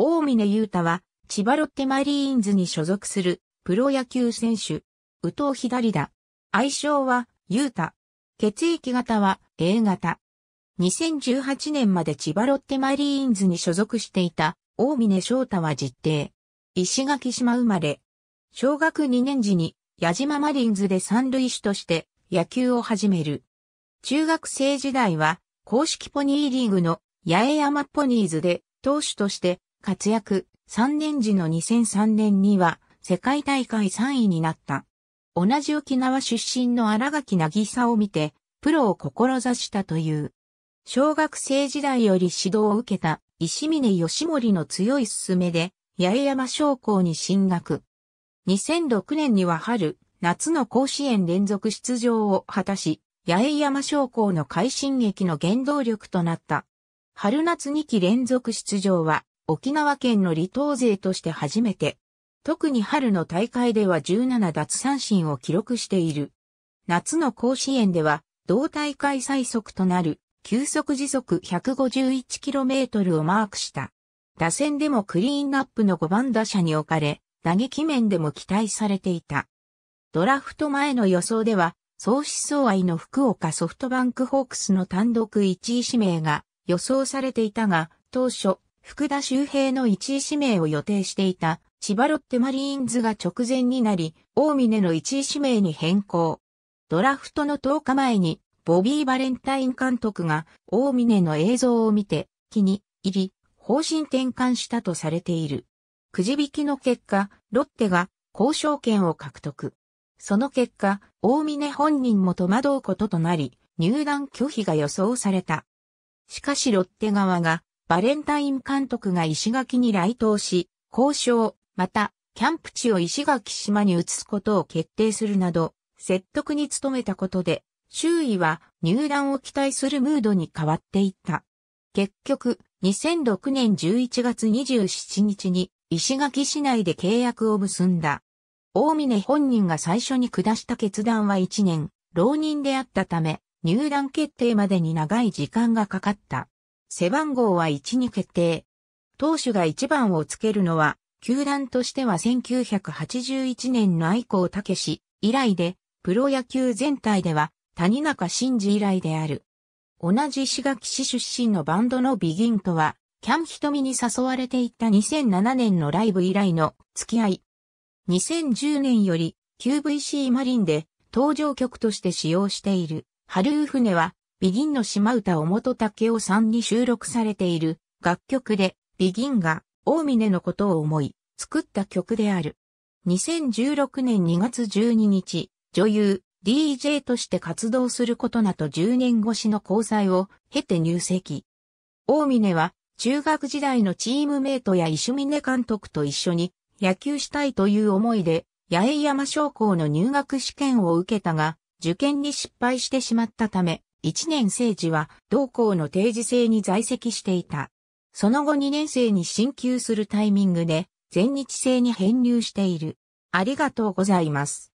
大峰雄太は、千葉ロッテマリーンズに所属するプロ野球選手、宇藤左だ。愛称は、雄太。血液型は A 型。2018年まで千葉ロッテマリーンズに所属していた大峰翔太は実定。石垣島生まれ。小学2年時に矢島マリーンズで三塁手として野球を始める。中学生時代は公式ポニーリーグの八重山ポニーズで投手として活躍、3年時の2003年には世界大会3位になった。同じ沖縄出身の荒垣渚を見て、プロを志したという。小学生時代より指導を受けた石峰義盛の強い勧めで、八重山商工に進学。2006年には春、夏の甲子園連続出場を果たし、八重山商工の快進撃の原動力となった。春夏2期連続出場は、沖縄県の離島勢として初めて、特に春の大会では17奪三振を記録している。夏の甲子園では、同大会最速となる、球速時速 151km をマークした。打線でもクリーンアップの5番打者に置かれ、打撃面でも期待されていた。ドラフト前の予想では、創思相愛の福岡ソフトバンクホークスの単独1位指名が予想されていたが、当初、福田周平の1位指名を予定していた千葉ロッテマリーンズが直前になり、大峰の1位指名に変更。ドラフトの10日前に、ボビー・バレンタイン監督が大峰の映像を見て気に入り、方針転換したとされている。くじ引きの結果、ロッテが交渉権を獲得。その結果、大峰本人も戸惑うこととなり、入団拒否が予想された。しかしロッテ側がバレンタイン監督が石垣に来島し、交渉、また、キャンプ地を石垣島に移すことを決定するなど、説得に努めたことで、周囲は入団を期待するムードに変わっていった。結局、2006年11月27日に石垣市内で契約を結んだ。大峰本人が最初に下した決断は1年、浪人であったため、入団決定までに長い時間がかかった。背番号は1に決定。投手が1番をつけるのは、球団としては1981年の愛好武史以来で、プロ野球全体では谷中真嗣以来である。同じ石垣市出身のバンドのビギンとは、キャン瞳に誘われていた2007年のライブ以来の付き合い。2010年より QVC マリンで登場曲として使用している、ハルーフネはビギンの島唄を元武雄さんに収録されている楽曲で、ビギンが大峰のことを思い、作った曲である。2016年2月12日、女優、DJ として活動することなど10年越しの交際を経て入籍。大峰は中学時代のチームメイトや石峰監督と一緒に野球したいという思いで八重山商工の入学試験を受けたが受験に失敗してしまったため1年生時は同校の定時制に在籍していた。その後2年生に進級するタイミングで全日制に編入している。ありがとうございます。